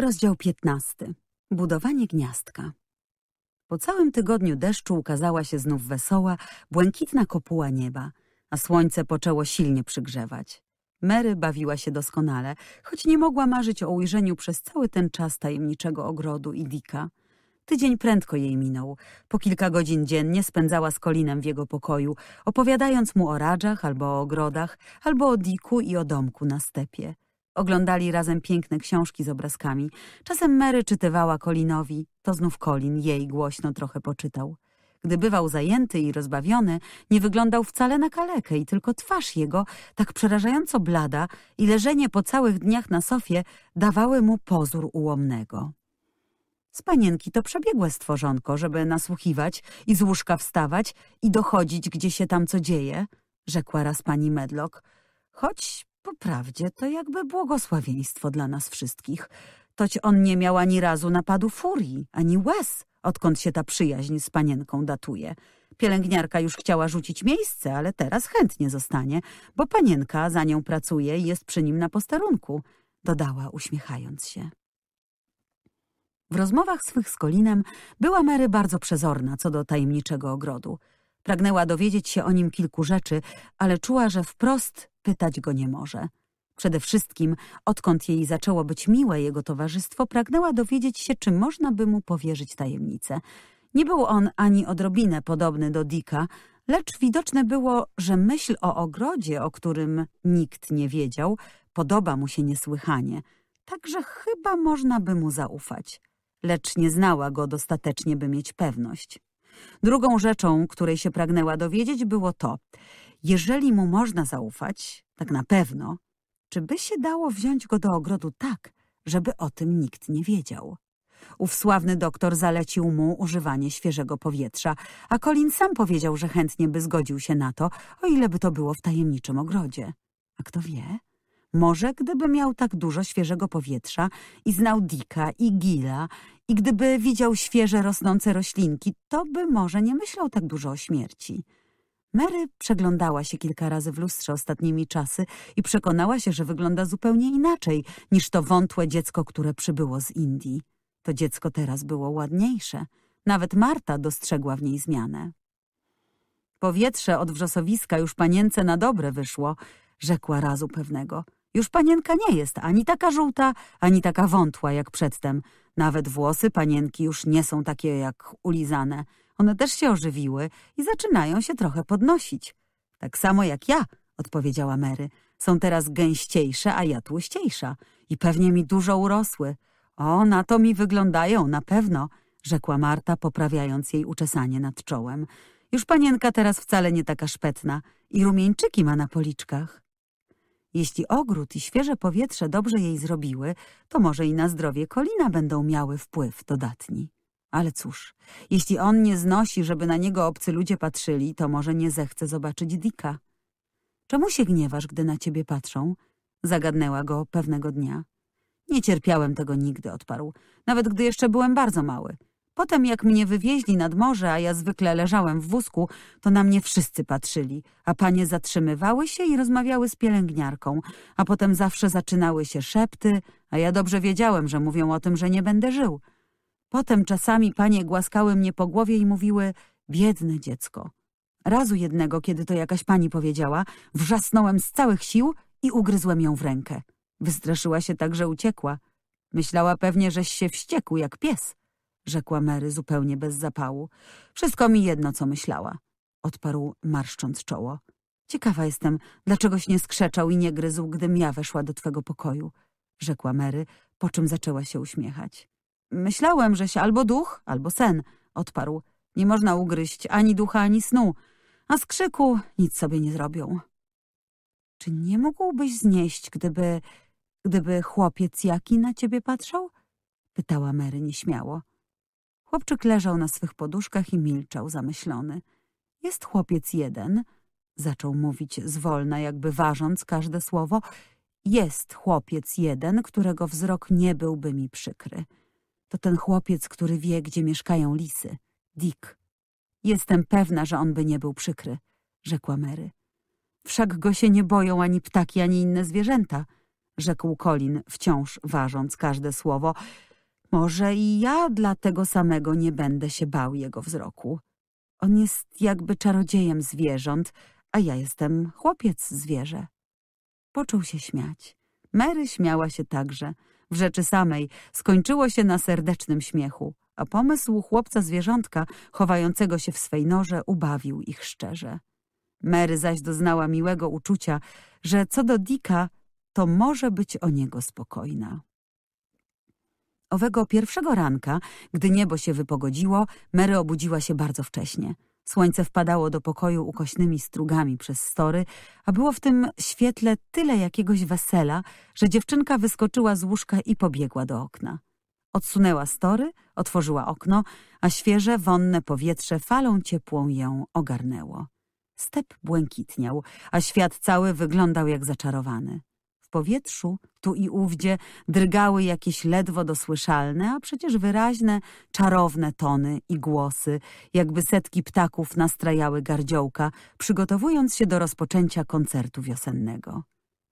Rozdział 15. Budowanie gniazdka. Po całym tygodniu deszczu ukazała się znów wesoła, błękitna kopuła nieba, a słońce poczęło silnie przygrzewać. Mary bawiła się doskonale, choć nie mogła marzyć o ujrzeniu przez cały ten czas tajemniczego ogrodu i Dika. Tydzień prędko jej minął. Po kilka godzin dziennie spędzała z Kolinem w jego pokoju, opowiadając mu o radżach albo o ogrodach, albo o Diku i o domku na stepie. Oglądali razem piękne książki z obrazkami. Czasem Mary czytywała Kolinowi, to znów Kolin jej głośno trochę poczytał. Gdy bywał zajęty i rozbawiony, nie wyglądał wcale na kalekę i tylko twarz jego, tak przerażająco blada i leżenie po całych dniach na sofie dawały mu pozór ułomnego. Z panienki to przebiegłe stworzonko, żeby nasłuchiwać i z łóżka wstawać i dochodzić, gdzie się tam co dzieje, rzekła raz pani Medlock, choć po prawdzie, to jakby błogosławieństwo dla nas wszystkich. Toć on nie miał ani razu napadu furii, ani łez, odkąd się ta przyjaźń z panienką datuje. Pielęgniarka już chciała rzucić miejsce, ale teraz chętnie zostanie, bo panienka za nią pracuje i jest przy nim na posterunku, dodała uśmiechając się. W rozmowach swych z Kolinem była Mary bardzo przezorna co do tajemniczego ogrodu. Pragnęła dowiedzieć się o nim kilku rzeczy, ale czuła, że wprost pytać go nie może. Przede wszystkim, odkąd jej zaczęło być miłe jego towarzystwo, pragnęła dowiedzieć się, czy można by mu powierzyć tajemnicę. Nie był on ani odrobinę podobny do Dika, lecz widoczne było, że myśl o ogrodzie, o którym nikt nie wiedział, podoba mu się niesłychanie, także chyba można by mu zaufać. Lecz nie znała go dostatecznie, by mieć pewność. Drugą rzeczą, której się pragnęła dowiedzieć, było to – jeżeli mu można zaufać, tak na pewno, czy by się dało wziąć go do ogrodu tak, żeby o tym nikt nie wiedział? Ów sławny doktor zalecił mu używanie świeżego powietrza, a Colin sam powiedział, że chętnie by zgodził się na to, o ile by to było w tajemniczym ogrodzie. A kto wie? Może gdyby miał tak dużo świeżego powietrza i znał Dika i Gila i gdyby widział świeże rosnące roślinki, to by może nie myślał tak dużo o śmierci. Mary przeglądała się kilka razy w lustrze ostatnimi czasy i przekonała się, że wygląda zupełnie inaczej niż to wątłe dziecko, które przybyło z Indii. To dziecko teraz było ładniejsze. Nawet Marta dostrzegła w niej zmianę. Powietrze od wrzosowiska już panience na dobre wyszło, rzekła razu pewnego. Już panienka nie jest ani taka żółta, ani taka wątła jak przedtem. Nawet włosy panienki już nie są takie jak ulizane – one też się ożywiły i zaczynają się trochę podnosić. Tak samo jak ja, odpowiedziała Mary. Są teraz gęściejsze, a ja tłuściejsza. I pewnie mi dużo urosły. O, na to mi wyglądają, na pewno, rzekła Marta, poprawiając jej uczesanie nad czołem. Już panienka teraz wcale nie taka szpetna i rumieńczyki ma na policzkach. Jeśli ogród i świeże powietrze dobrze jej zrobiły, to może i na zdrowie kolina będą miały wpływ dodatni. Ale cóż, jeśli on nie znosi, żeby na niego obcy ludzie patrzyli, to może nie zechce zobaczyć Dika. Czemu się gniewasz, gdy na ciebie patrzą? Zagadnęła go pewnego dnia. Nie cierpiałem tego nigdy, odparł, nawet gdy jeszcze byłem bardzo mały. Potem jak mnie wywieźli nad morze, a ja zwykle leżałem w wózku, to na mnie wszyscy patrzyli, a panie zatrzymywały się i rozmawiały z pielęgniarką, a potem zawsze zaczynały się szepty, a ja dobrze wiedziałem, że mówią o tym, że nie będę żył. Potem czasami panie głaskały mnie po głowie i mówiły biedne dziecko. Razu jednego, kiedy to jakaś pani powiedziała, wrzasnąłem z całych sił i ugryzłem ją w rękę. Wystraszyła się tak, że uciekła. Myślała pewnie, żeś się wściekł jak pies, rzekła Mary zupełnie bez zapału. Wszystko mi jedno, co myślała, odparł marszcząc czoło. Ciekawa jestem, dlaczegoś nie skrzeczał i nie gryzł, gdym ja weszła do twego pokoju, rzekła Mary, po czym zaczęła się uśmiechać. Myślałem, że się albo duch, albo sen, odparł. Nie można ugryźć ani ducha, ani snu, a z krzyku nic sobie nie zrobią. Czy nie mógłbyś znieść, gdyby... gdyby chłopiec jaki na ciebie patrzał? Pytała Mary nieśmiało. Chłopczyk leżał na swych poduszkach i milczał zamyślony. Jest chłopiec jeden, zaczął mówić zwolna, jakby ważąc każde słowo. Jest chłopiec jeden, którego wzrok nie byłby mi przykry. To ten chłopiec, który wie, gdzie mieszkają lisy. Dick. Jestem pewna, że on by nie był przykry, rzekła Mary. Wszak go się nie boją ani ptaki, ani inne zwierzęta, rzekł Colin, wciąż ważąc każde słowo. Może i ja dlatego samego nie będę się bał jego wzroku. On jest jakby czarodziejem zwierząt, a ja jestem chłopiec zwierzę. Poczuł się śmiać. Mary śmiała się także w rzeczy samej skończyło się na serdecznym śmiechu, a pomysł chłopca zwierzątka chowającego się w swej norze ubawił ich szczerze. Mary zaś doznała miłego uczucia, że co do Dika, to może być o niego spokojna. Owego pierwszego ranka, gdy niebo się wypogodziło, Mary obudziła się bardzo wcześnie. Słońce wpadało do pokoju ukośnymi strugami przez story, a było w tym świetle tyle jakiegoś wesela, że dziewczynka wyskoczyła z łóżka i pobiegła do okna. Odsunęła story, otworzyła okno, a świeże, wonne powietrze falą ciepłą ją ogarnęło. Step błękitniał, a świat cały wyglądał jak zaczarowany. W powietrzu, tu i ówdzie, drgały jakieś ledwo dosłyszalne, a przecież wyraźne, czarowne tony i głosy, jakby setki ptaków nastrajały gardziołka, przygotowując się do rozpoczęcia koncertu wiosennego.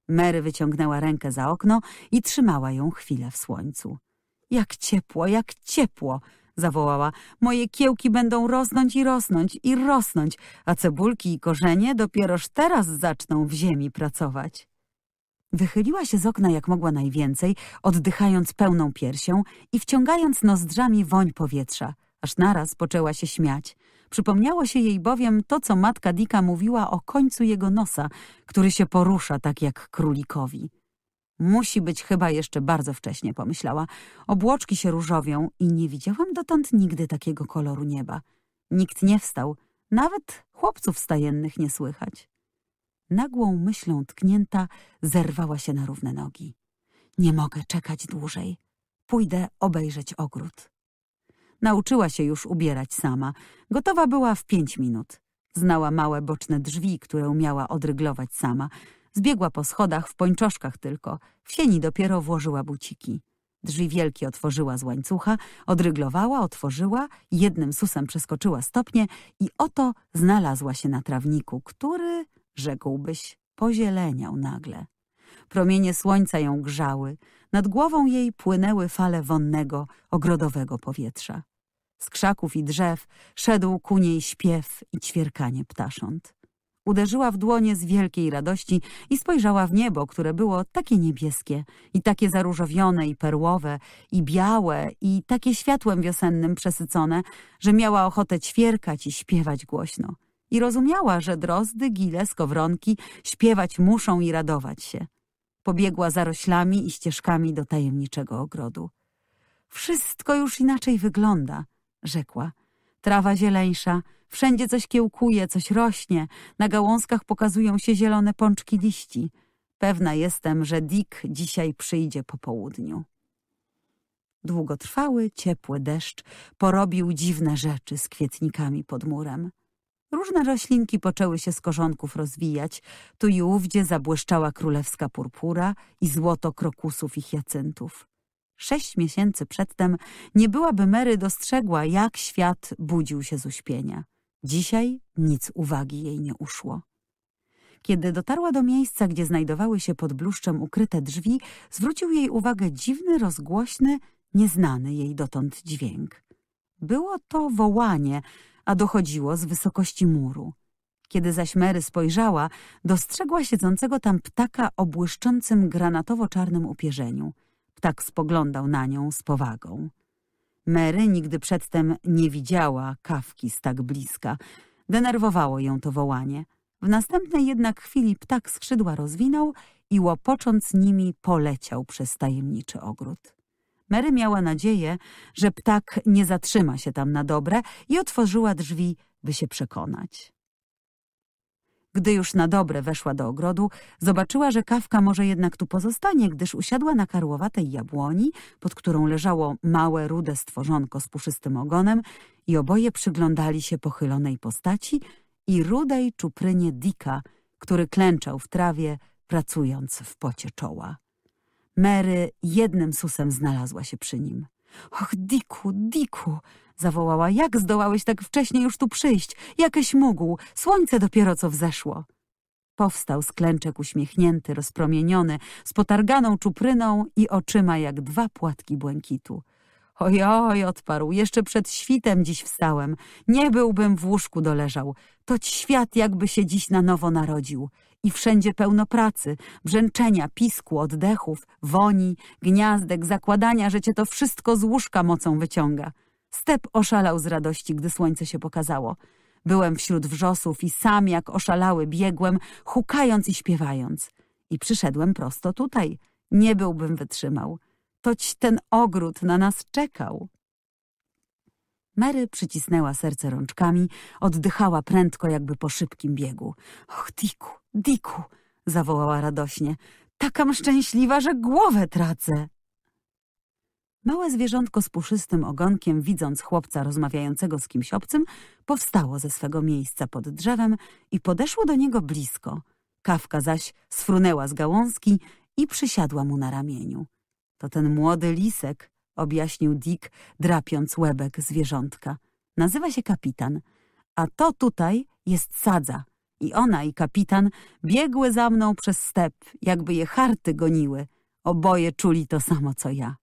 Mary wyciągnęła rękę za okno i trzymała ją chwilę w słońcu. Jak ciepło, jak ciepło! zawołała. Moje kiełki będą rosnąć i rosnąć i rosnąć, a cebulki i korzenie dopieroż teraz zaczną w ziemi pracować. Wychyliła się z okna jak mogła najwięcej, oddychając pełną piersią i wciągając nozdrzami woń powietrza, aż naraz poczęła się śmiać. Przypomniało się jej bowiem to, co matka Dika mówiła o końcu jego nosa, który się porusza tak jak królikowi. Musi być chyba jeszcze bardzo wcześnie, pomyślała. Obłoczki się różowią i nie widziałam dotąd nigdy takiego koloru nieba. Nikt nie wstał, nawet chłopców stajennych nie słychać nagłą myślą tknięta, zerwała się na równe nogi. Nie mogę czekać dłużej. Pójdę obejrzeć ogród. Nauczyła się już ubierać sama. Gotowa była w pięć minut. Znała małe boczne drzwi, które umiała odryglować sama. Zbiegła po schodach w pończoszkach tylko. W sieni dopiero włożyła buciki. Drzwi wielkie otworzyła z łańcucha, odryglowała, otworzyła, jednym susem przeskoczyła stopnie i oto znalazła się na trawniku, który rzekłbyś, pozieleniał nagle. Promienie słońca ją grzały, nad głową jej płynęły fale wonnego, ogrodowego powietrza. Z krzaków i drzew szedł ku niej śpiew i ćwierkanie ptasząt. Uderzyła w dłonie z wielkiej radości i spojrzała w niebo, które było takie niebieskie i takie zaróżowione i perłowe i białe i takie światłem wiosennym przesycone, że miała ochotę ćwierkać i śpiewać głośno i rozumiała, że drozdy, gile, skowronki śpiewać muszą i radować się. Pobiegła zaroślami i ścieżkami do tajemniczego ogrodu. Wszystko już inaczej wygląda, rzekła. Trawa zieleńsza, wszędzie coś kiełkuje, coś rośnie, na gałązkach pokazują się zielone pączki liści. Pewna jestem, że Dick dzisiaj przyjdzie po południu. Długotrwały, ciepły deszcz porobił dziwne rzeczy z kwietnikami pod murem. Różne roślinki poczęły się z korzonków rozwijać. Tu i ówdzie zabłyszczała królewska purpura i złoto krokusów i hiacyntów. Sześć miesięcy przedtem nie byłaby Mary dostrzegła, jak świat budził się z uśpienia. Dzisiaj nic uwagi jej nie uszło. Kiedy dotarła do miejsca, gdzie znajdowały się pod bluszczem ukryte drzwi, zwrócił jej uwagę dziwny, rozgłośny, nieznany jej dotąd dźwięk. Było to wołanie, a dochodziło z wysokości muru. Kiedy zaś Mary spojrzała, dostrzegła siedzącego tam ptaka o błyszczącym granatowo-czarnym upierzeniu. Ptak spoglądał na nią z powagą. Mary nigdy przedtem nie widziała kawki z tak bliska. Denerwowało ją to wołanie. W następnej jednak chwili ptak skrzydła rozwinął i łopocząc nimi poleciał przez tajemniczy ogród. Mary miała nadzieję, że ptak nie zatrzyma się tam na dobre i otworzyła drzwi, by się przekonać. Gdy już na dobre weszła do ogrodu, zobaczyła, że kawka może jednak tu pozostanie, gdyż usiadła na karłowatej jabłoni, pod którą leżało małe, rude stworzonko z puszystym ogonem i oboje przyglądali się pochylonej postaci i rudej czuprynie Dika, który klęczał w trawie, pracując w pocie czoła. Mary jednym susem znalazła się przy nim. Och, Diku, Diku, zawołała, jak zdołałeś tak wcześnie już tu przyjść? Jakeś mógł, słońce dopiero co wzeszło. Powstał z klęczek uśmiechnięty, rozpromieniony, z potarganą czupryną i oczyma jak dwa płatki błękitu. Oj, oj, odparł, jeszcze przed świtem dziś wstałem. Nie byłbym w łóżku doleżał. To świat jakby się dziś na nowo narodził. I wszędzie pełno pracy, brzęczenia, pisku, oddechów, woni, gniazdek, zakładania, że cię to wszystko z łóżka mocą wyciąga. Step oszalał z radości, gdy słońce się pokazało. Byłem wśród wrzosów i sam jak oszalały biegłem, hukając i śpiewając. I przyszedłem prosto tutaj. Nie byłbym wytrzymał. Toć ten ogród na nas czekał. Mary przycisnęła serce rączkami, oddychała prędko jakby po szybkim biegu. Och, Diku, Diku, zawołała radośnie. Takam szczęśliwa, że głowę tracę. Małe zwierzątko z puszystym ogonkiem, widząc chłopca rozmawiającego z kimś obcym, powstało ze swego miejsca pod drzewem i podeszło do niego blisko. Kawka zaś sfrunęła z gałązki i przysiadła mu na ramieniu. To ten młody lisek, objaśnił Dick, drapiąc łebek zwierzątka. Nazywa się kapitan, a to tutaj jest sadza. I ona i kapitan biegły za mną przez step, jakby je harty goniły. Oboje czuli to samo, co ja.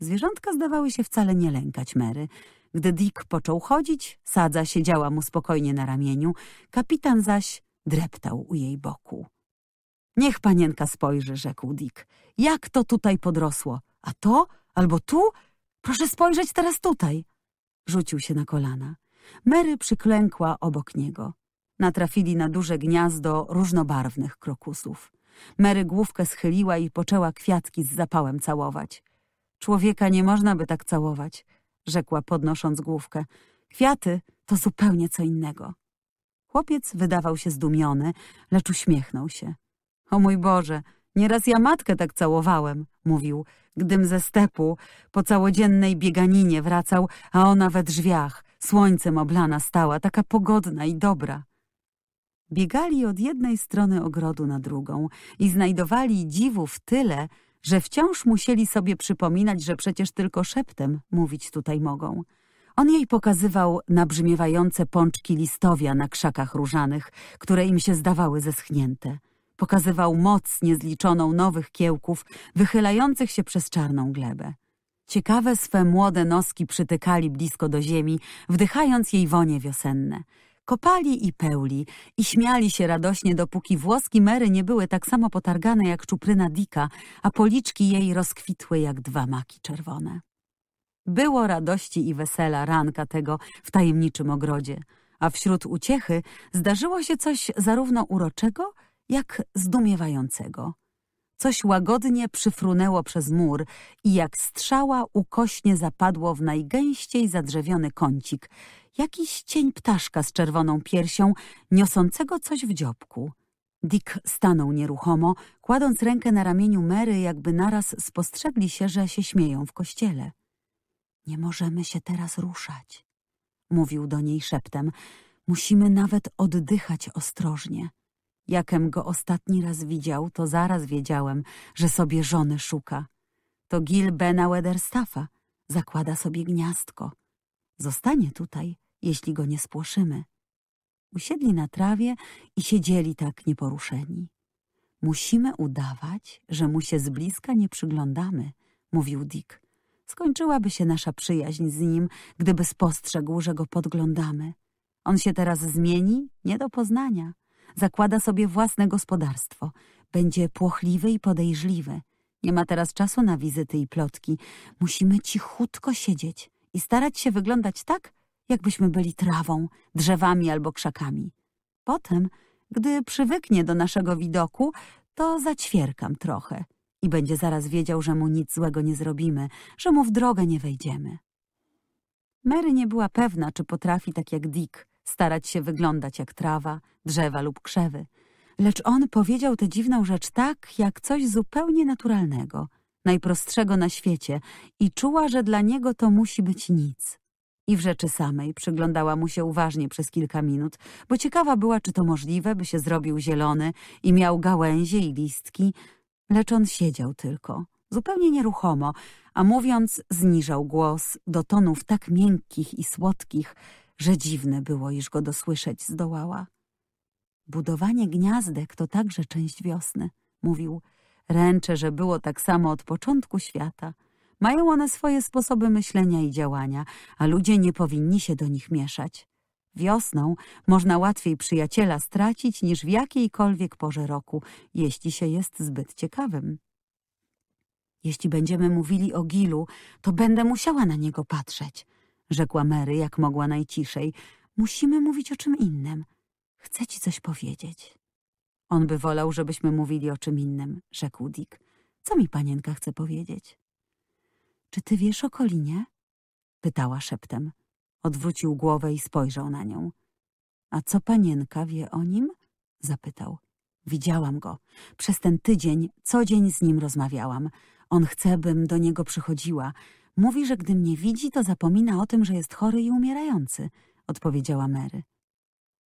Zwierzątka zdawały się wcale nie lękać Mary. Gdy Dick począł chodzić, sadza siedziała mu spokojnie na ramieniu, kapitan zaś dreptał u jej boku. Niech panienka spojrzy, rzekł Dick. Jak to tutaj podrosło? A to Albo tu? Proszę spojrzeć teraz tutaj. Rzucił się na kolana. Mary przyklękła obok niego. Natrafili na duże gniazdo różnobarwnych krokusów. Mary główkę schyliła i poczęła kwiatki z zapałem całować. Człowieka nie można by tak całować, rzekła podnosząc główkę. Kwiaty to zupełnie co innego. Chłopiec wydawał się zdumiony, lecz uśmiechnął się. O mój Boże, Nieraz ja matkę tak całowałem, mówił, gdym ze stepu po całodziennej bieganinie wracał, a ona we drzwiach, słońcem oblana stała, taka pogodna i dobra. Biegali od jednej strony ogrodu na drugą i znajdowali dziwów tyle, że wciąż musieli sobie przypominać, że przecież tylko szeptem mówić tutaj mogą. On jej pokazywał nabrzmiewające pączki listowia na krzakach różanych, które im się zdawały zeschnięte. Pokazywał moc niezliczoną nowych kiełków, wychylających się przez czarną glebę. Ciekawe swe młode noski przytykali blisko do ziemi, wdychając jej wonie wiosenne. Kopali i pełli i śmiali się radośnie, dopóki włoski Mary nie były tak samo potargane jak czupryna Dika, a policzki jej rozkwitły jak dwa maki czerwone. Było radości i wesela ranka tego w tajemniczym ogrodzie, a wśród uciechy zdarzyło się coś zarówno uroczego, jak zdumiewającego. Coś łagodnie przyfrunęło przez mur i jak strzała ukośnie zapadło w najgęściej zadrzewiony kącik, jakiś cień ptaszka z czerwoną piersią, niosącego coś w dziobku. Dick stanął nieruchomo, kładąc rękę na ramieniu Mary, jakby naraz spostrzegli się, że się śmieją w kościele. Nie możemy się teraz ruszać, mówił do niej szeptem. Musimy nawet oddychać ostrożnie. Jakem go ostatni raz widział, to zaraz wiedziałem, że sobie żony szuka. To Gil Bena Wederstaffa zakłada sobie gniazdko. Zostanie tutaj, jeśli go nie spłoszymy. Usiedli na trawie i siedzieli tak nieporuszeni. Musimy udawać, że mu się z bliska nie przyglądamy, mówił Dick. Skończyłaby się nasza przyjaźń z nim, gdyby spostrzegł, że go podglądamy. On się teraz zmieni, nie do poznania. Zakłada sobie własne gospodarstwo. Będzie płochliwy i podejrzliwy. Nie ma teraz czasu na wizyty i plotki. Musimy cichutko siedzieć i starać się wyglądać tak, jakbyśmy byli trawą, drzewami albo krzakami. Potem, gdy przywyknie do naszego widoku, to zaćwierkam trochę i będzie zaraz wiedział, że mu nic złego nie zrobimy, że mu w drogę nie wejdziemy. Mary nie była pewna, czy potrafi tak jak Dick starać się wyglądać jak trawa, drzewa lub krzewy. Lecz on powiedział tę dziwną rzecz tak, jak coś zupełnie naturalnego, najprostszego na świecie i czuła, że dla niego to musi być nic. I w rzeczy samej przyglądała mu się uważnie przez kilka minut, bo ciekawa była, czy to możliwe, by się zrobił zielony i miał gałęzie i listki, lecz on siedział tylko, zupełnie nieruchomo, a mówiąc zniżał głos do tonów tak miękkich i słodkich, że dziwne było, iż go dosłyszeć zdołała. Budowanie gniazdek to także część wiosny, mówił. Ręczę, że było tak samo od początku świata. Mają one swoje sposoby myślenia i działania, a ludzie nie powinni się do nich mieszać. Wiosną można łatwiej przyjaciela stracić niż w jakiejkolwiek porze roku, jeśli się jest zbyt ciekawym. Jeśli będziemy mówili o Gilu, to będę musiała na niego patrzeć, rzekła Mary jak mogła najciszej. Musimy mówić o czym innym. Chcę ci coś powiedzieć. On by wolał, żebyśmy mówili o czym innym, rzekł Dick. Co mi panienka chce powiedzieć? Czy ty wiesz o Kolinie? Pytała szeptem. Odwrócił głowę i spojrzał na nią. A co panienka wie o nim? Zapytał. Widziałam go. Przez ten tydzień, co dzień z nim rozmawiałam. On chce, bym do niego przychodziła. Mówi, że gdy mnie widzi, to zapomina o tym, że jest chory i umierający, odpowiedziała Mary.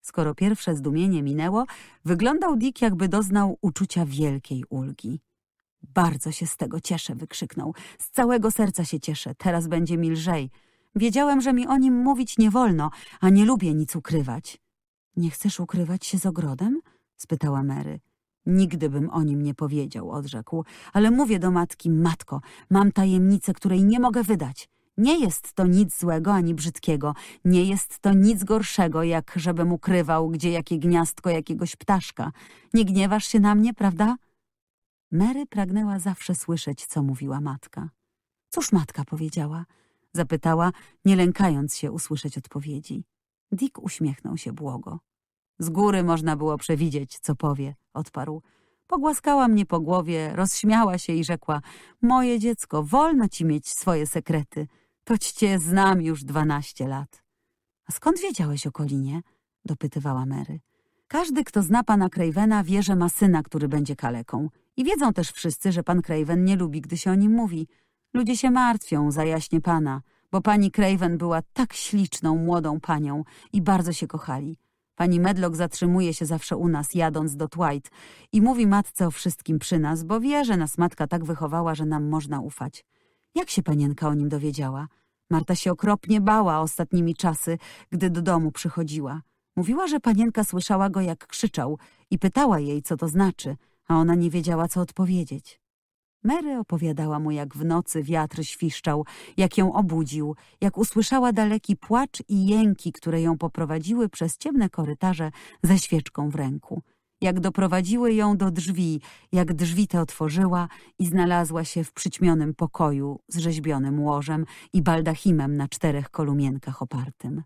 Skoro pierwsze zdumienie minęło, wyglądał Dick, jakby doznał uczucia wielkiej ulgi. Bardzo się z tego cieszę, wykrzyknął. Z całego serca się cieszę, teraz będzie mi lżej. Wiedziałem, że mi o nim mówić nie wolno, a nie lubię nic ukrywać. Nie chcesz ukrywać się z ogrodem? spytała Mary. Nigdy bym o nim nie powiedział, odrzekł, ale mówię do matki, matko, mam tajemnicę, której nie mogę wydać. Nie jest to nic złego ani brzydkiego, nie jest to nic gorszego, jak żebym ukrywał gdzie jakie gniazdko jakiegoś ptaszka. Nie gniewasz się na mnie, prawda? Mary pragnęła zawsze słyszeć, co mówiła matka. Cóż matka powiedziała? Zapytała, nie lękając się usłyszeć odpowiedzi. Dick uśmiechnął się błogo. Z góry można było przewidzieć, co powie, odparł. Pogłaskała mnie po głowie, rozśmiała się i rzekła, moje dziecko, wolno ci mieć swoje sekrety. Toć cię znam już dwanaście lat. A skąd wiedziałeś o Kolinie? Dopytywała Mary. Każdy, kto zna pana Cravena, wie, że ma syna, który będzie kaleką. I wiedzą też wszyscy, że pan Craven nie lubi, gdy się o nim mówi. Ludzie się martwią, zajaśnie pana, bo pani Craven była tak śliczną, młodą panią i bardzo się kochali. Pani Medlock zatrzymuje się zawsze u nas, jadąc do Twite i mówi matce o wszystkim przy nas, bo wie, że nas matka tak wychowała, że nam można ufać. Jak się panienka o nim dowiedziała? Marta się okropnie bała ostatnimi czasy, gdy do domu przychodziła. Mówiła, że panienka słyszała go, jak krzyczał i pytała jej, co to znaczy, a ona nie wiedziała, co odpowiedzieć. Mary opowiadała mu, jak w nocy wiatr świszczał, jak ją obudził, jak usłyszała daleki płacz i jęki, które ją poprowadziły przez ciemne korytarze ze świeczką w ręku. Jak doprowadziły ją do drzwi, jak drzwi te otworzyła i znalazła się w przyćmionym pokoju z rzeźbionym łożem i baldachimem na czterech kolumienkach opartym.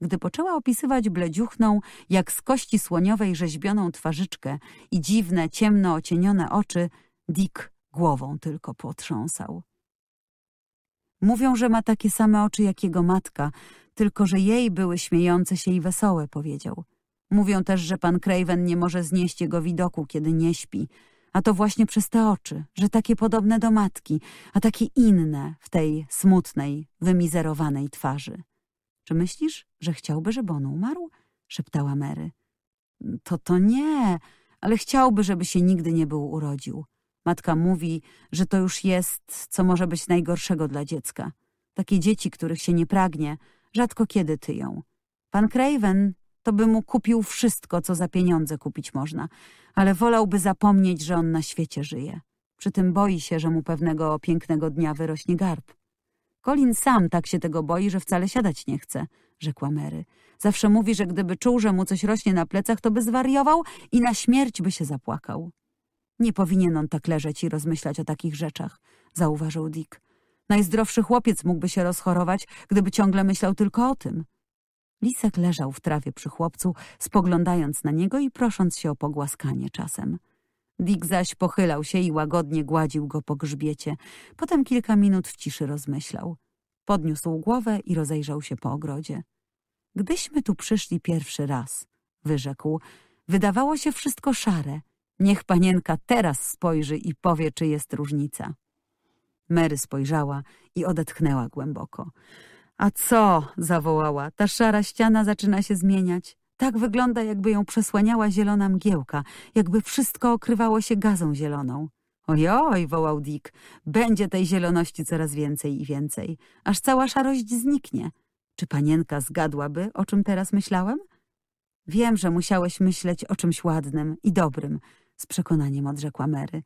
Gdy poczęła opisywać bledziuchną, jak z kości słoniowej rzeźbioną twarzyczkę i dziwne, ciemno ocienione oczy, Dick Głową tylko potrząsał. Mówią, że ma takie same oczy jak jego matka, tylko że jej były śmiejące się i wesołe, powiedział. Mówią też, że pan Craven nie może znieść jego widoku, kiedy nie śpi. A to właśnie przez te oczy, że takie podobne do matki, a takie inne w tej smutnej, wymizerowanej twarzy. Czy myślisz, że chciałby, żeby on umarł? Szeptała Mary. To to nie, ale chciałby, żeby się nigdy nie był urodził. Matka mówi, że to już jest, co może być najgorszego dla dziecka. Takie dzieci, których się nie pragnie, rzadko kiedy tyją. Pan Craven to by mu kupił wszystko, co za pieniądze kupić można, ale wolałby zapomnieć, że on na świecie żyje. Przy tym boi się, że mu pewnego pięknego dnia wyrośnie garb. Colin sam tak się tego boi, że wcale siadać nie chce, rzekła Mary. Zawsze mówi, że gdyby czuł, że mu coś rośnie na plecach, to by zwariował i na śmierć by się zapłakał. Nie powinien on tak leżeć i rozmyślać o takich rzeczach, zauważył Dick. Najzdrowszy chłopiec mógłby się rozchorować, gdyby ciągle myślał tylko o tym. Lisek leżał w trawie przy chłopcu, spoglądając na niego i prosząc się o pogłaskanie czasem. Dick zaś pochylał się i łagodnie gładził go po grzbiecie. Potem kilka minut w ciszy rozmyślał. Podniósł głowę i rozejrzał się po ogrodzie. Gdyśmy tu przyszli pierwszy raz, wyrzekł, wydawało się wszystko szare – Niech panienka teraz spojrzy i powie, czy jest różnica. Mary spojrzała i odetchnęła głęboko. A co? zawołała. Ta szara ściana zaczyna się zmieniać. Tak wygląda, jakby ją przesłaniała zielona mgiełka, jakby wszystko okrywało się gazą zieloną. Ojoj, wołał Dick, będzie tej zieloności coraz więcej i więcej, aż cała szarość zniknie. Czy panienka zgadłaby, o czym teraz myślałem? Wiem, że musiałeś myśleć o czymś ładnym i dobrym, z przekonaniem odrzekła Mary.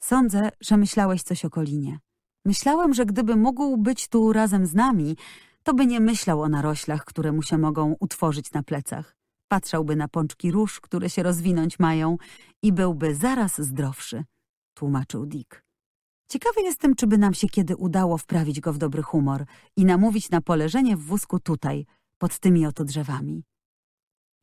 Sądzę, że myślałeś coś o Kolinie. Myślałem, że gdyby mógł być tu razem z nami, to by nie myślał o naroślach, które mu się mogą utworzyć na plecach. Patrzałby na pączki róż, które się rozwinąć mają i byłby zaraz zdrowszy, tłumaczył Dick. Ciekawy jestem, czy by nam się kiedy udało wprawić go w dobry humor i namówić na poleżenie w wózku tutaj, pod tymi oto drzewami.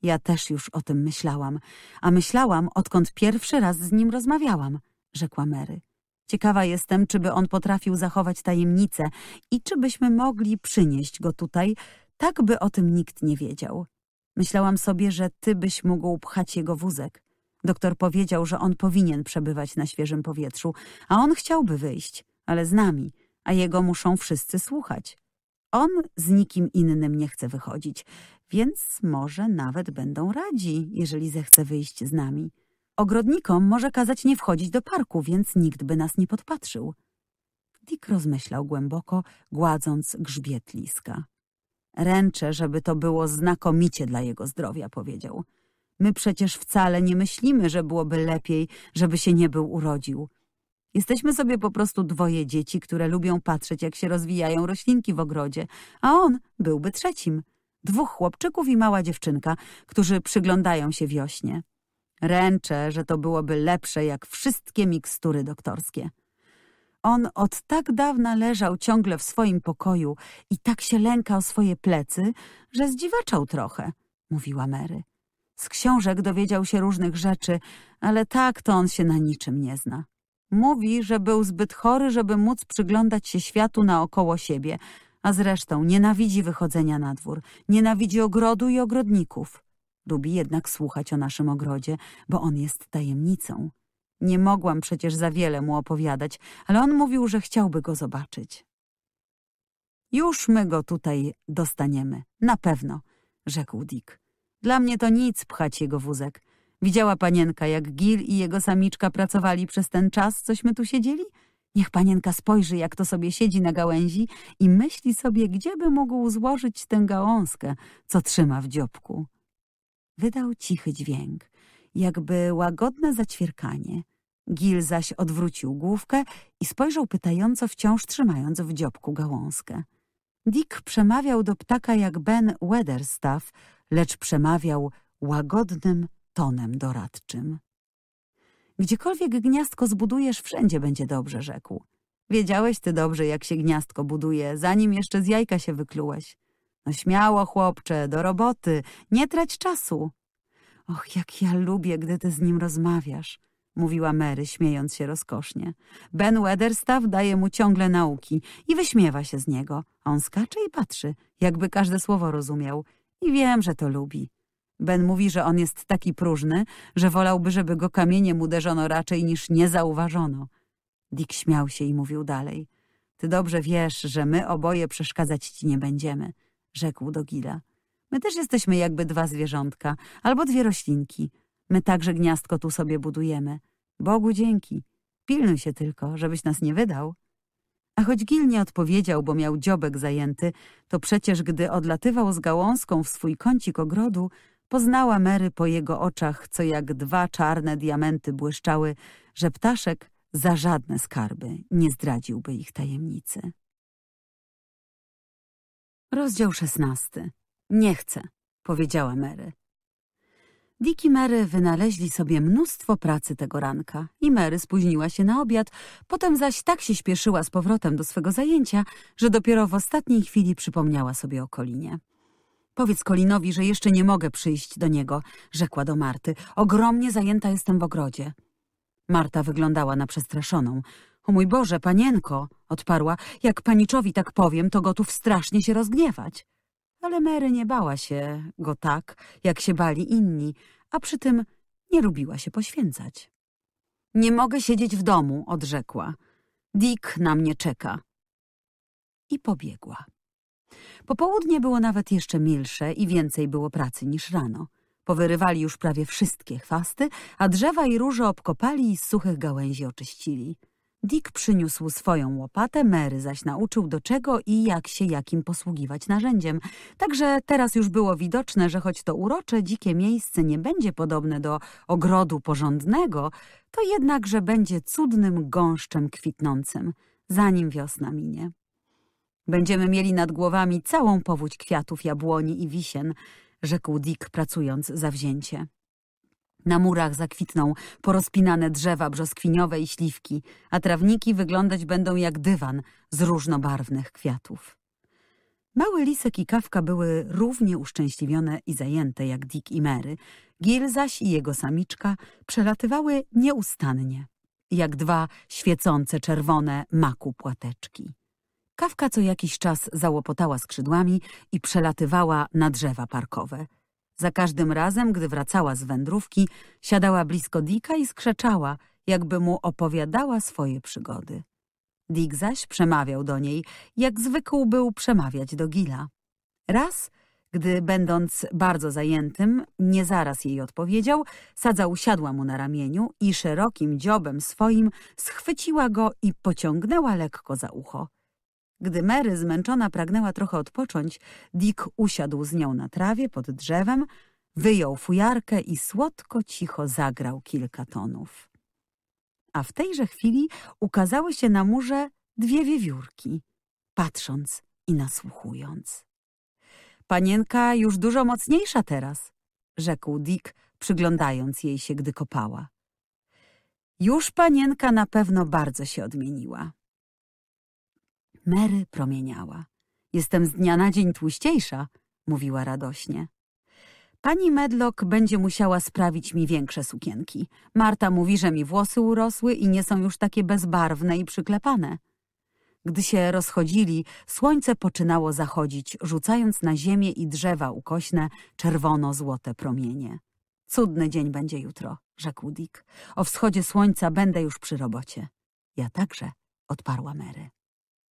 Ja też już o tym myślałam, a myślałam, odkąd pierwszy raz z nim rozmawiałam, rzekła Mary. Ciekawa jestem, czy by on potrafił zachować tajemnicę i czy byśmy mogli przynieść go tutaj, tak by o tym nikt nie wiedział. Myślałam sobie, że ty byś mógł pchać jego wózek. Doktor powiedział, że on powinien przebywać na świeżym powietrzu, a on chciałby wyjść, ale z nami, a jego muszą wszyscy słuchać. On z nikim innym nie chce wychodzić, więc może nawet będą radzi, jeżeli zechce wyjść z nami. Ogrodnikom może kazać nie wchodzić do parku, więc nikt by nas nie podpatrzył. Dick rozmyślał głęboko, gładząc grzbiet liska. Ręczę, żeby to było znakomicie dla jego zdrowia, powiedział. My przecież wcale nie myślimy, że byłoby lepiej, żeby się nie był urodził. Jesteśmy sobie po prostu dwoje dzieci, które lubią patrzeć, jak się rozwijają roślinki w ogrodzie, a on byłby trzecim. Dwóch chłopczyków i mała dziewczynka, którzy przyglądają się wiośnie. Ręczę, że to byłoby lepsze jak wszystkie mikstury doktorskie. On od tak dawna leżał ciągle w swoim pokoju i tak się lękał swoje plecy, że zdziwaczał trochę, mówiła Mary. Z książek dowiedział się różnych rzeczy, ale tak to on się na niczym nie zna. Mówi, że był zbyt chory, żeby móc przyglądać się światu naokoło siebie, a zresztą nienawidzi wychodzenia na dwór, nienawidzi ogrodu i ogrodników. Lubi jednak słuchać o naszym ogrodzie, bo on jest tajemnicą. Nie mogłam przecież za wiele mu opowiadać, ale on mówił, że chciałby go zobaczyć. Już my go tutaj dostaniemy, na pewno, rzekł Dick. Dla mnie to nic pchać jego wózek. Widziała panienka, jak Gil i jego samiczka pracowali przez ten czas, cośmy tu siedzieli? Niech panienka spojrzy, jak to sobie siedzi na gałęzi i myśli sobie, gdzieby mógł złożyć tę gałązkę, co trzyma w dziobku. Wydał cichy dźwięk, jakby łagodne zaćwierkanie. Gil zaś odwrócił główkę i spojrzał pytająco, wciąż trzymając w dziobku gałązkę. Dick przemawiał do ptaka jak Ben Weatherstaff, lecz przemawiał łagodnym tonem doradczym. Gdziekolwiek gniazdko zbudujesz, wszędzie będzie dobrze, rzekł. Wiedziałeś ty dobrze, jak się gniazdko buduje, zanim jeszcze z jajka się wyklułeś. No śmiało, chłopcze, do roboty, nie trać czasu. Och, jak ja lubię, gdy ty z nim rozmawiasz, mówiła Mary, śmiejąc się rozkosznie. Ben Weatherstaff daje mu ciągle nauki i wyśmiewa się z niego. On skacze i patrzy, jakby każde słowo rozumiał. I wiem, że to lubi. Ben mówi, że on jest taki próżny, że wolałby, żeby go kamieniem uderzono raczej niż nie zauważono. Dick śmiał się i mówił dalej. Ty dobrze wiesz, że my oboje przeszkadzać ci nie będziemy, rzekł do Gila. My też jesteśmy jakby dwa zwierzątka, albo dwie roślinki. My także gniazdko tu sobie budujemy. Bogu dzięki. Pilnuj się tylko, żebyś nas nie wydał. A choć Gil nie odpowiedział, bo miał dziobek zajęty, to przecież gdy odlatywał z gałązką w swój kącik ogrodu, Poznała Mary po jego oczach, co jak dwa czarne diamenty błyszczały, że ptaszek za żadne skarby nie zdradziłby ich tajemnicy. Rozdział szesnasty. Nie chcę, powiedziała Mary. Dick i Mary wynaleźli sobie mnóstwo pracy tego ranka i Mary spóźniła się na obiad, potem zaś tak się śpieszyła z powrotem do swego zajęcia, że dopiero w ostatniej chwili przypomniała sobie o Kolinie. Powiedz Kolinowi, że jeszcze nie mogę przyjść do niego, rzekła do Marty. Ogromnie zajęta jestem w ogrodzie. Marta wyglądała na przestraszoną. O mój Boże, panienko, odparła, jak paniczowi tak powiem, to gotów strasznie się rozgniewać. Ale Mary nie bała się go tak, jak się bali inni, a przy tym nie lubiła się poświęcać. Nie mogę siedzieć w domu, odrzekła. Dick na mnie czeka. I pobiegła. Popołudnie było nawet jeszcze milsze i więcej było pracy niż rano. Powyrywali już prawie wszystkie chwasty, a drzewa i róże obkopali i z suchych gałęzi oczyścili. Dick przyniósł swoją łopatę, Mary zaś nauczył do czego i jak się jakim posługiwać narzędziem. Także teraz już było widoczne, że choć to urocze, dzikie miejsce nie będzie podobne do ogrodu porządnego, to jednakże będzie cudnym gąszczem kwitnącym, zanim wiosna minie. Będziemy mieli nad głowami całą powódź kwiatów, jabłoni i wisien, rzekł Dick, pracując zawzięcie. Na murach zakwitną porozpinane drzewa brzoskwiniowe i śliwki, a trawniki wyglądać będą jak dywan z różnobarwnych kwiatów. Mały Lisek i Kawka były równie uszczęśliwione i zajęte jak Dick i Mary. Gil zaś i jego samiczka przelatywały nieustannie, jak dwa świecące czerwone maku płateczki. Kawka co jakiś czas załopotała skrzydłami i przelatywała na drzewa parkowe. Za każdym razem, gdy wracała z wędrówki, siadała blisko Dika i skrzeczała, jakby mu opowiadała swoje przygody. Dick zaś przemawiał do niej, jak zwykł był przemawiać do Gila. Raz, gdy będąc bardzo zajętym, nie zaraz jej odpowiedział, sadza usiadła mu na ramieniu i szerokim dziobem swoim schwyciła go i pociągnęła lekko za ucho. Gdy Mary zmęczona pragnęła trochę odpocząć, Dick usiadł z nią na trawie pod drzewem, wyjął fujarkę i słodko cicho zagrał kilka tonów. A w tejże chwili ukazały się na murze dwie wiewiórki, patrząc i nasłuchując. Panienka już dużo mocniejsza teraz, rzekł Dick, przyglądając jej się, gdy kopała. Już panienka na pewno bardzo się odmieniła. Mary promieniała. Jestem z dnia na dzień tłuściejsza, mówiła radośnie. Pani Medlock będzie musiała sprawić mi większe sukienki. Marta mówi, że mi włosy urosły i nie są już takie bezbarwne i przyklepane. Gdy się rozchodzili, słońce poczynało zachodzić, rzucając na ziemię i drzewa ukośne czerwono-złote promienie. Cudny dzień będzie jutro, rzekł Dick. O wschodzie słońca będę już przy robocie. Ja także, odparła Mary.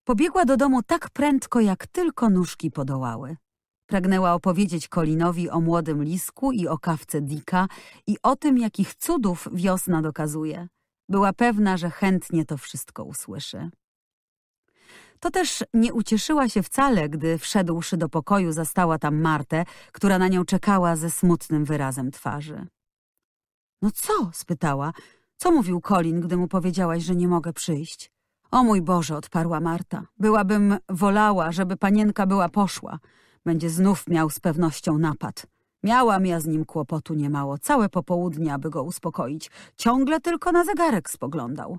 Pobiegła do domu tak prędko, jak tylko nóżki podołały. Pragnęła opowiedzieć Kolinowi o młodym lisku i o kawce Dika i o tym, jakich cudów wiosna dokazuje. Była pewna, że chętnie to wszystko usłyszy. To też nie ucieszyła się wcale, gdy wszedłszy do pokoju zastała tam Martę, która na nią czekała ze smutnym wyrazem twarzy. – No co? – spytała. – Co mówił Colin, gdy mu powiedziałaś, że nie mogę przyjść? O mój Boże, odparła Marta, byłabym wolała, żeby panienka była poszła. Będzie znów miał z pewnością napad. Miałam ja z nim kłopotu niemało, całe popołudnie, aby go uspokoić. Ciągle tylko na zegarek spoglądał.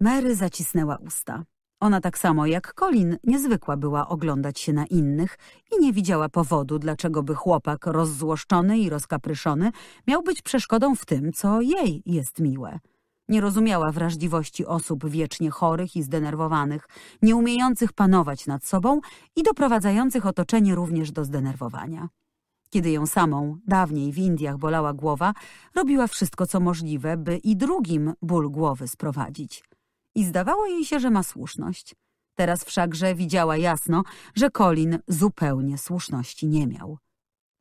Mary zacisnęła usta. Ona tak samo jak Colin niezwykła była oglądać się na innych i nie widziała powodu, dlaczego by chłopak rozzłoszczony i rozkapryszony miał być przeszkodą w tym, co jej jest miłe. Nie rozumiała wrażliwości osób wiecznie chorych i zdenerwowanych, nieumiejących panować nad sobą i doprowadzających otoczenie również do zdenerwowania. Kiedy ją samą, dawniej w Indiach bolała głowa, robiła wszystko co możliwe, by i drugim ból głowy sprowadzić. I zdawało jej się, że ma słuszność. Teraz wszakże widziała jasno, że Colin zupełnie słuszności nie miał.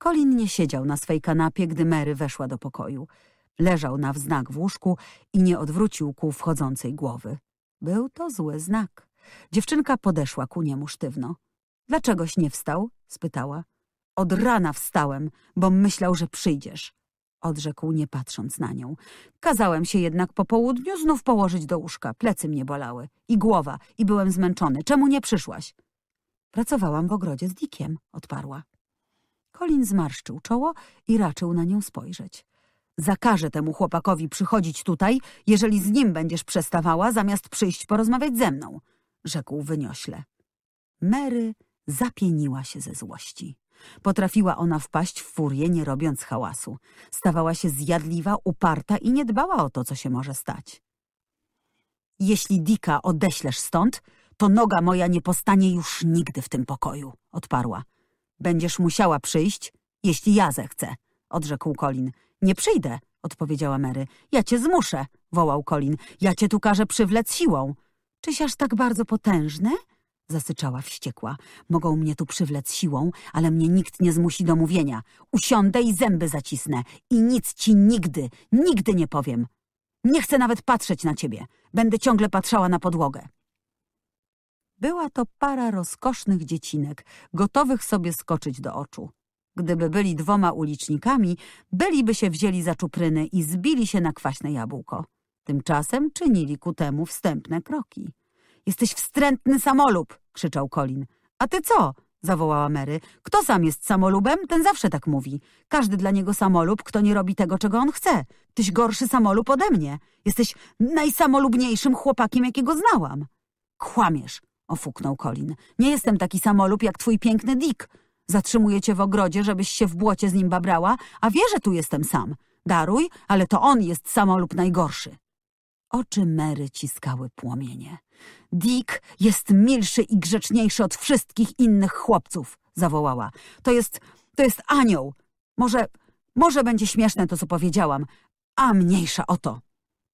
Colin nie siedział na swej kanapie, gdy Mary weszła do pokoju. Leżał na wznak w łóżku i nie odwrócił ku wchodzącej głowy. Był to zły znak. Dziewczynka podeszła ku niemu sztywno. Dlaczegoś nie wstał? spytała. Od rana wstałem, bo myślał, że przyjdziesz. Odrzekł, nie patrząc na nią. Kazałem się jednak po południu znów położyć do łóżka. Plecy mnie bolały. I głowa. I byłem zmęczony. Czemu nie przyszłaś? Pracowałam w ogrodzie z Dikiem, odparła. Colin zmarszczył czoło i raczył na nią spojrzeć. Zakażę temu chłopakowi przychodzić tutaj, jeżeli z nim będziesz przestawała, zamiast przyjść porozmawiać ze mną, rzekł wyniośle. Mary zapieniła się ze złości. Potrafiła ona wpaść w furię, nie robiąc hałasu. Stawała się zjadliwa, uparta i nie dbała o to, co się może stać. Jeśli Dika odeślesz stąd, to noga moja nie postanie już nigdy w tym pokoju, odparła. Będziesz musiała przyjść, jeśli ja zechcę odrzekł Colin. Nie przyjdę, odpowiedziała Mary. Ja cię zmuszę, wołał Colin. Ja cię tu każę przywlec siłą. Czyś aż tak bardzo potężny? Zasyczała wściekła. Mogą mnie tu przywlec siłą, ale mnie nikt nie zmusi do mówienia. Usiądę i zęby zacisnę. I nic ci nigdy, nigdy nie powiem. Nie chcę nawet patrzeć na ciebie. Będę ciągle patrzała na podłogę. Była to para rozkosznych dziecinek, gotowych sobie skoczyć do oczu. Gdyby byli dwoma ulicznikami, byliby się wzięli za czupryny i zbili się na kwaśne jabłko. Tymczasem czynili ku temu wstępne kroki. Jesteś wstrętny samolub! krzyczał Colin. A ty co? zawołała Mary. Kto sam jest samolubem, ten zawsze tak mówi. Każdy dla niego samolub, kto nie robi tego, czego on chce. Tyś gorszy samolub ode mnie. Jesteś najsamolubniejszym chłopakiem, jakiego znałam. Kłamiesz, ofuknął Colin. Nie jestem taki samolub jak twój piękny Dick. Zatrzymuje cię w ogrodzie, żebyś się w błocie z nim babrała, a wie, że tu jestem sam. Daruj, ale to on jest samolub najgorszy. Oczy Mary ciskały płomienie. Dick jest milszy i grzeczniejszy od wszystkich innych chłopców, zawołała. To jest, to jest anioł. Może, może będzie śmieszne to, co powiedziałam, a mniejsza o to.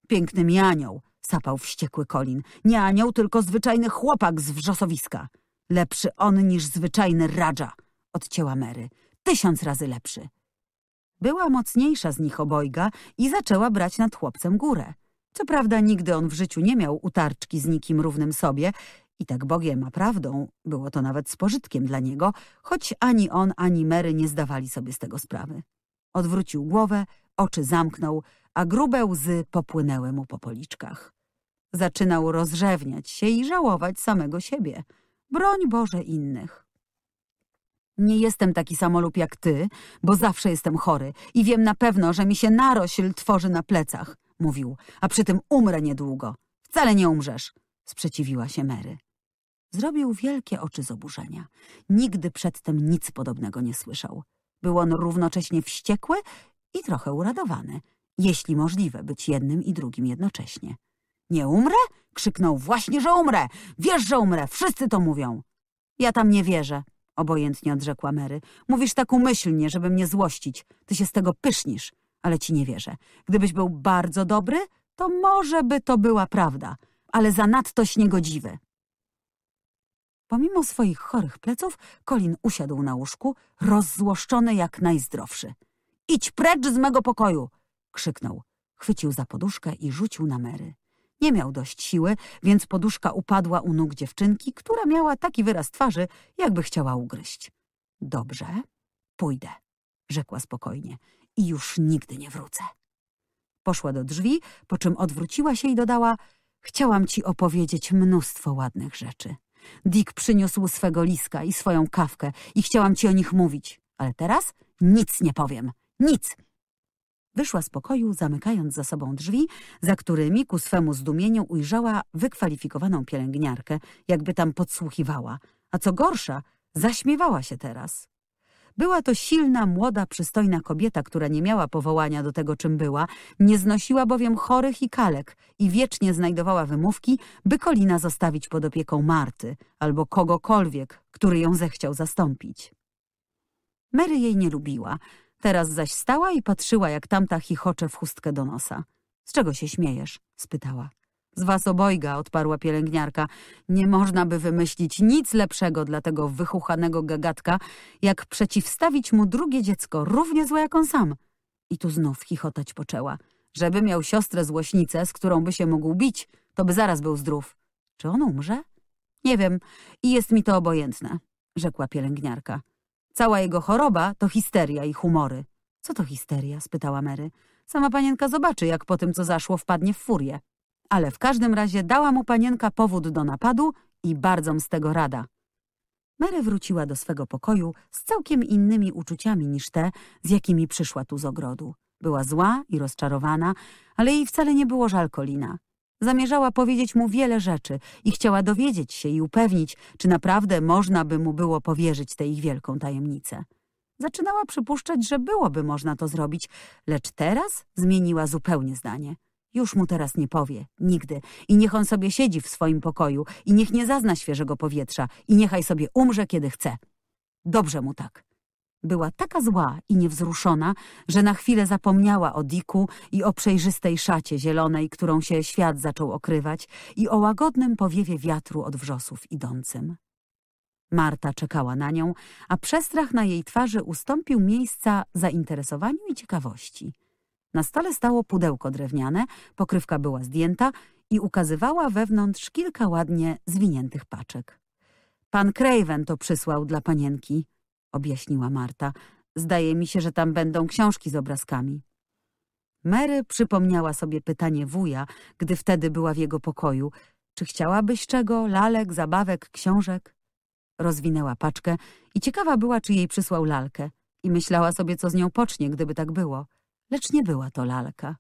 Piękny mi anioł, sapał wściekły Colin. Nie anioł, tylko zwyczajny chłopak z wrzosowiska. Lepszy on niż zwyczajny Radża odcięła Mary. Tysiąc razy lepszy. Była mocniejsza z nich obojga i zaczęła brać nad chłopcem górę. Co prawda nigdy on w życiu nie miał utarczki z nikim równym sobie i tak Bogiem ma prawdą było to nawet spożytkiem dla niego, choć ani on, ani Mary nie zdawali sobie z tego sprawy. Odwrócił głowę, oczy zamknął, a grube łzy popłynęły mu po policzkach. Zaczynał rozrzewniać się i żałować samego siebie. Broń Boże innych. Nie jestem taki samolub jak ty, bo zawsze jestem chory i wiem na pewno, że mi się narośl tworzy na plecach, mówił, a przy tym umrę niedługo. Wcale nie umrzesz, sprzeciwiła się Mary. Zrobił wielkie oczy z oburzenia. Nigdy przedtem nic podobnego nie słyszał. Był on równocześnie wściekły i trochę uradowany, jeśli możliwe być jednym i drugim jednocześnie. Nie umrę? krzyknął. Właśnie, że umrę! Wiesz, że umrę! Wszyscy to mówią! Ja tam nie wierzę, Obojętnie odrzekła Mary. Mówisz tak umyślnie, żeby mnie złościć. Ty się z tego pysznisz, ale ci nie wierzę. Gdybyś był bardzo dobry, to może by to była prawda, ale zanadto śniegodziwy. Pomimo swoich chorych pleców, Colin usiadł na łóżku, rozzłoszczony jak najzdrowszy. Idź precz z mego pokoju! krzyknął. Chwycił za poduszkę i rzucił na Mary. Nie miał dość siły, więc poduszka upadła u nóg dziewczynki, która miała taki wyraz twarzy, jakby chciała ugryźć. Dobrze, pójdę, rzekła spokojnie i już nigdy nie wrócę. Poszła do drzwi, po czym odwróciła się i dodała Chciałam ci opowiedzieć mnóstwo ładnych rzeczy. Dick przyniósł swego liska i swoją kawkę i chciałam ci o nich mówić, ale teraz nic nie powiem. Nic! Wyszła z pokoju, zamykając za sobą drzwi, za którymi ku swemu zdumieniu ujrzała wykwalifikowaną pielęgniarkę, jakby tam podsłuchiwała. A co gorsza, zaśmiewała się teraz. Była to silna, młoda, przystojna kobieta, która nie miała powołania do tego, czym była, nie znosiła bowiem chorych i kalek i wiecznie znajdowała wymówki, by Kolina zostawić pod opieką Marty albo kogokolwiek, który ją zechciał zastąpić. Mary jej nie lubiła, Teraz zaś stała i patrzyła, jak tamta chichocze w chustkę do nosa. Z czego się śmiejesz? spytała. Z was obojga, odparła pielęgniarka. Nie można by wymyślić nic lepszego dla tego wychuchanego gagatka, jak przeciwstawić mu drugie dziecko, równie złe jak on sam. I tu znów chichotać poczęła. Żeby miał siostrę złośnicę, z którą by się mógł bić, to by zaraz był zdrów. Czy on umrze? Nie wiem i jest mi to obojętne, rzekła pielęgniarka. Cała jego choroba to histeria i humory. Co to histeria? spytała Mary. Sama panienka zobaczy, jak po tym, co zaszło, wpadnie w furię. Ale w każdym razie dała mu panienka powód do napadu i bardzo z tego rada. Mary wróciła do swego pokoju z całkiem innymi uczuciami niż te, z jakimi przyszła tu z ogrodu. Była zła i rozczarowana, ale jej wcale nie było żal Kolina. Zamierzała powiedzieć mu wiele rzeczy i chciała dowiedzieć się i upewnić, czy naprawdę można by mu było powierzyć tę ich wielką tajemnicę. Zaczynała przypuszczać, że byłoby można to zrobić, lecz teraz zmieniła zupełnie zdanie. Już mu teraz nie powie, nigdy. I niech on sobie siedzi w swoim pokoju i niech nie zazna świeżego powietrza i niechaj sobie umrze, kiedy chce. Dobrze mu tak. Była taka zła i niewzruszona, że na chwilę zapomniała o Diku i o przejrzystej szacie zielonej, którą się świat zaczął okrywać i o łagodnym powiewie wiatru od wrzosów idącym. Marta czekała na nią, a przestrach na jej twarzy ustąpił miejsca zainteresowaniu i ciekawości. Na stole stało pudełko drewniane, pokrywka była zdjęta i ukazywała wewnątrz kilka ładnie zwiniętych paczek. Pan Craven to przysłał dla panienki – objaśniła Marta. Zdaje mi się, że tam będą książki z obrazkami. Mary przypomniała sobie pytanie wuja, gdy wtedy była w jego pokoju. Czy chciałabyś czego, lalek, zabawek, książek? Rozwinęła paczkę i ciekawa była, czy jej przysłał lalkę. I myślała sobie, co z nią pocznie, gdyby tak było. Lecz nie była to lalka.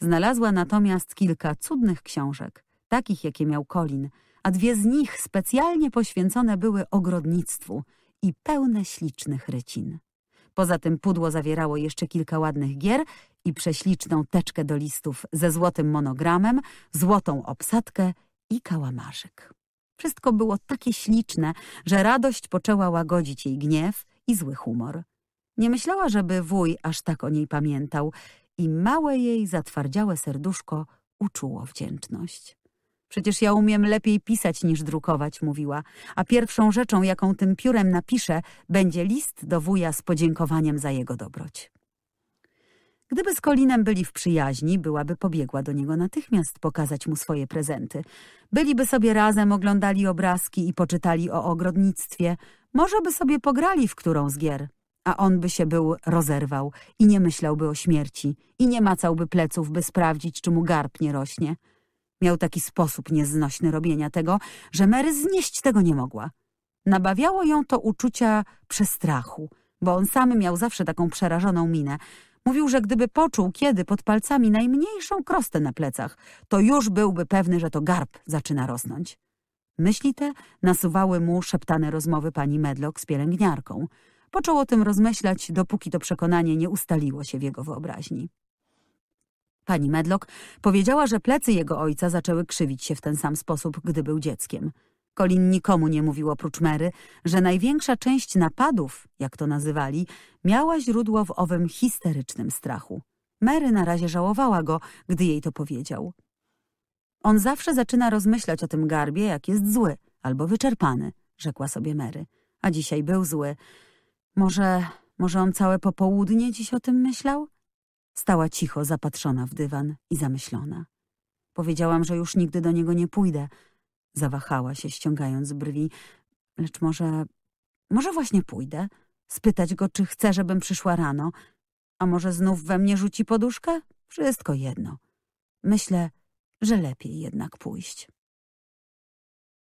Znalazła natomiast kilka cudnych książek, takich jakie miał Colin, a dwie z nich specjalnie poświęcone były ogrodnictwu i pełne ślicznych rycin. Poza tym pudło zawierało jeszcze kilka ładnych gier i prześliczną teczkę do listów ze złotym monogramem, złotą obsadkę i kałamarzyk. Wszystko było takie śliczne, że radość poczęła łagodzić jej gniew i zły humor. Nie myślała, żeby wuj aż tak o niej pamiętał i małe jej zatwardziałe serduszko uczuło wdzięczność. Przecież ja umiem lepiej pisać niż drukować, mówiła, a pierwszą rzeczą, jaką tym piórem napiszę, będzie list do wuja z podziękowaniem za jego dobroć. Gdyby z Kolinem byli w przyjaźni, byłaby pobiegła do niego natychmiast pokazać mu swoje prezenty. Byliby sobie razem, oglądali obrazki i poczytali o ogrodnictwie. Może by sobie pograli w którą z gier, a on by się był rozerwał i nie myślałby o śmierci i nie macałby pleców, by sprawdzić, czy mu garb nie rośnie. Miał taki sposób nieznośny robienia tego, że Mary znieść tego nie mogła. Nabawiało ją to uczucia przestrachu, bo on sam miał zawsze taką przerażoną minę. Mówił, że gdyby poczuł kiedy pod palcami najmniejszą krostę na plecach, to już byłby pewny, że to garb zaczyna rosnąć. Myśli te nasuwały mu szeptane rozmowy pani Medlock z pielęgniarką. Począł o tym rozmyślać, dopóki to przekonanie nie ustaliło się w jego wyobraźni. Pani Medlock powiedziała, że plecy jego ojca zaczęły krzywić się w ten sam sposób, gdy był dzieckiem. Colin nikomu nie mówił oprócz Mary, że największa część napadów, jak to nazywali, miała źródło w owym histerycznym strachu. Mary na razie żałowała go, gdy jej to powiedział. On zawsze zaczyna rozmyślać o tym garbie, jak jest zły albo wyczerpany, rzekła sobie Mary. A dzisiaj był zły. Może, może on całe popołudnie dziś o tym myślał? Stała cicho, zapatrzona w dywan i zamyślona. Powiedziałam, że już nigdy do niego nie pójdę. Zawahała się, ściągając brwi. Lecz może... może właśnie pójdę? Spytać go, czy chce, żebym przyszła rano. A może znów we mnie rzuci poduszkę? Wszystko jedno. Myślę, że lepiej jednak pójść.